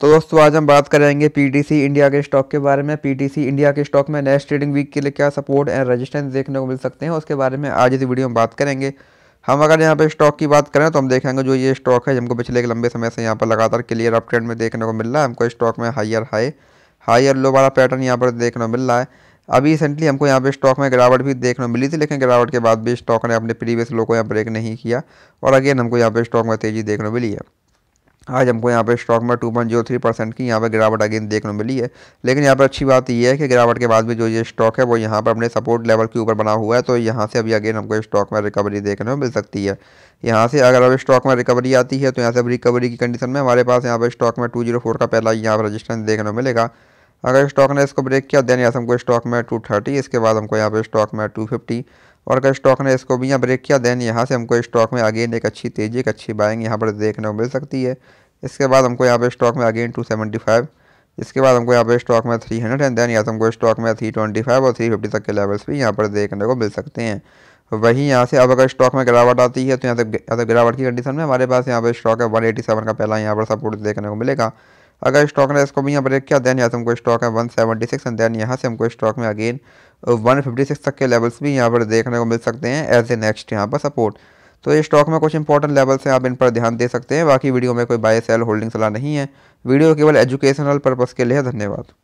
तो दोस्तों आज हम बात करेंगे पीटीसी इंडिया के स्टॉक के बारे में पीटीसी इंडिया के स्टॉक में नेक्स्ट ट्रेडिंग वीक के लिए क्या सपोर्ट एंड रेजिस्टेंस देखने को मिल सकते हैं उसके बारे में आज इस वीडियो में बात करेंगे हम अगर यहाँ पे स्टॉक की बात करें तो हम देखेंगे जो ये स्टॉक है हमको पिछले एक लंबे समय से यहाँ पर लगातार क्लियर अप ट्रेंड में देखने को मिल रहा है हमको स्टॉक में हाइयर हाई हाइयर लो वाला पैटर्न यहाँ पर देखने को मिल रहा है अभी रिसेंटली हमको यहाँ पे स्टॉक में गिरावट भी देखने को मिली थी लेकिन गिरावट के बाद भी स्टॉक ने अपने प्रीवियस लो को यहाँ ब्रेक नहीं किया और अगेन हमको यहाँ पे स्टॉक में तेज़ी देखने को मिली है आज हमको यहाँ पे स्टॉक में two point zero three percent की यहाँ पे गिरावट अगेन देखने को मिली है लेकिन यहाँ पर अच्छी बात यह है कि गिरावट के बाद भी जो ये स्टॉक है वो यहाँ पर अपने सपोर्ट लेवल के ऊपर बना हुआ है तो यहाँ से अभी अगेन हमको स्टॉक में रिकवरी देखने को मिल सकती है यहाँ से अगर अभी स्टॉक में रिकवरी आती है तो यहाँ से रिकवरी की कंडीशन में हमारे पास यहाँ पर स्टॉक में टू जीरो फोर का पहला यहाँ पर रजिस्टेंस देखने को मिलेगा अगर स्टॉक ने इसको ब्रेक किया देन से हमको स्टॉक में टू थर्टी इसके बाद हमको यहाँ पे स्टॉक में टू फिफ्टी और अगर स्टॉक ने इसको भी यहाँ ब्रेक किया देन यहाँ से हमको स्टॉक में अगेन एक अच्छी तेज़ी एक अच्छी बाइंग यहाँ पर देखने को मिल सकती है इसके बाद हमको यहाँ पे स्टॉक में अगेन टू सेवेंटी फाइव इसके बाद हमको यहाँ पे स्टॉक में थ्री हंड्रेड एंड देन यहाँ से हमको स्टॉक में थ्री ट्वेंटी फाइव और थ्री फिफ्टी तक के लेवल्स भी यहाँ पर देखने को मिल सकते हैं वहीं यहाँ से अब अगर स्टॉक में गिरावट आती है तो यहाँ तक गिरावट की कंडीशन में हमारे पास यहाँ पर स्टॉक है वन एटी सेवन का पहला यहाँ पर सपोर्ट देखने को मिलेगा अगर स्टॉक ने इसको भी यहाँ ब्रेक किया देन यहाँ से हमको स्टॉक है one seventy six and then यहाँ से हमको स्टॉक में अगेन वन फिफ्टी सिक्स तक के लेवल्स भी यहाँ पर देखने को मिल सकते हैं एज ए नेक्स्ट यहाँ पर सपोर्ट तो ये स्टॉक में कुछ इंपॉर्टेंट लेवल्स हैं आप इन पर ध्यान दे सकते हैं बाकी वीडियो में कोई बाय सेल होल्डिंग सलाह नहीं है वीडियो केवल एजुकेशनल पर्पज़ के लिए धन्यवाद